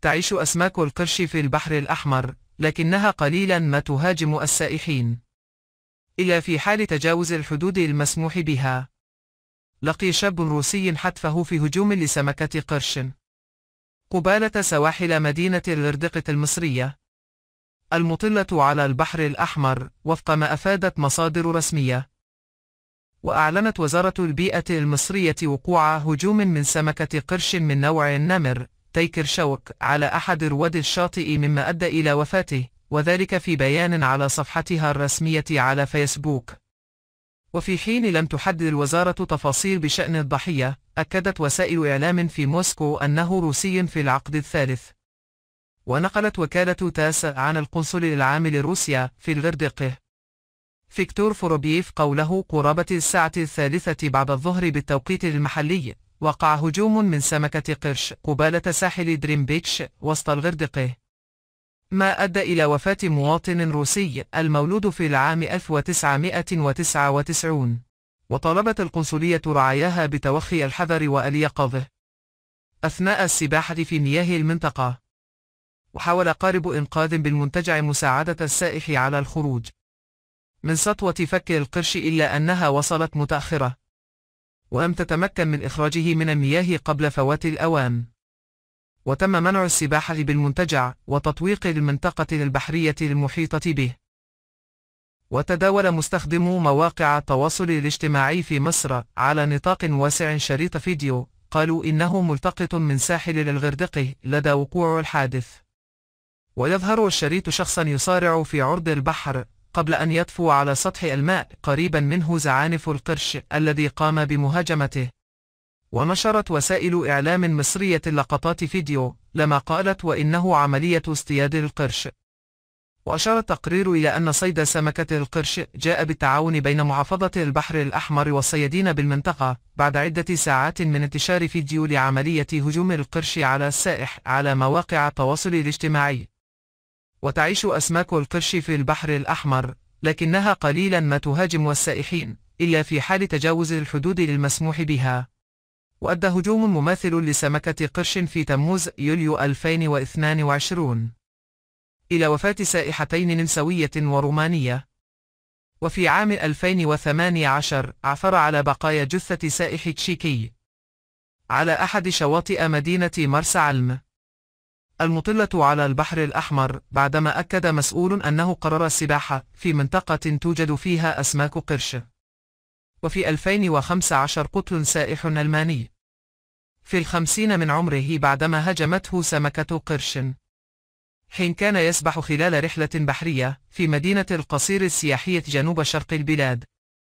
تعيش أسماك القرش في البحر الأحمر لكنها قليلا ما تهاجم السائحين إلا في حال تجاوز الحدود المسموح بها لقي شاب روسي حتفه في هجوم لسمكة قرش قبالة سواحل مدينة الردقة المصرية المطلة على البحر الأحمر وفق ما أفادت مصادر رسمية وأعلنت وزارة البيئة المصرية وقوع هجوم من سمكة قرش من نوع النمر تيكر شوك على أحد رواد الشاطئ مما أدى إلى وفاته وذلك في بيان على صفحتها الرسمية على فيسبوك وفي حين لم تحدد الوزارة تفاصيل بشأن الضحية أكدت وسائل إعلام في موسكو أنه روسي في العقد الثالث ونقلت وكالة تاس عن القنصل العام لروسيا في الغردقه فيكتور فوروبييف قوله قرابة الساعة الثالثة بعد الظهر بالتوقيت المحلي وقع هجوم من سمكة قرش قبالة ساحل دريمبيتش وسط الغردقه ما أدى إلى وفاة مواطن روسي المولود في العام 1999 وطالبت القنصلية رعاياها بتوخي الحذر واليقظه أثناء السباحة في مياه المنطقة وحاول قارب إنقاذ بالمنتجع مساعدة السائح على الخروج من سطوة فك القرش إلا أنها وصلت متأخرة وأم تتمكن من إخراجه من المياه قبل فوات الأوان وتم منع السباحة بالمنتجع وتطويق المنطقة البحرية المحيطة به وتداول مستخدمو مواقع التواصل الاجتماعي في مصر على نطاق واسع شريط فيديو قالوا إنه ملتقط من ساحل الغردقة لدى وقوع الحادث ويظهر الشريط شخصا يصارع في عرض البحر قبل أن يطفو على سطح الماء قريبا منه زعانف القرش الذي قام بمهاجمته ونشرت وسائل إعلام مصرية لقطات فيديو لما قالت وإنه عملية اصطياد القرش وأشار التقرير إلى أن صيد سمكة القرش جاء بالتعاون بين محافظة البحر الأحمر والصيادين بالمنطقة بعد عدة ساعات من انتشار فيديو لعملية هجوم القرش على السائح على مواقع التواصل الاجتماعي وتعيش أسماك القرش في البحر الأحمر لكنها قليلا ما تهاجم السائحين إلا في حال تجاوز الحدود المسموح بها وأدى هجوم مماثل لسمكة قرش في تموز يوليو 2022 إلى وفاة سائحتين نمساوية ورومانية وفي عام 2018 عثر على بقايا جثة سائح تشيكي على أحد شواطئ مدينة مرسى علم المطلة على البحر الأحمر بعدما أكد مسؤول أنه قرر السباحة في منطقة توجد فيها أسماك قرش وفي 2015 قتل سائح ألماني في الخمسين من عمره بعدما هجمته سمكة قرش حين كان يسبح خلال رحلة بحرية في مدينة القصير السياحية جنوب شرق البلاد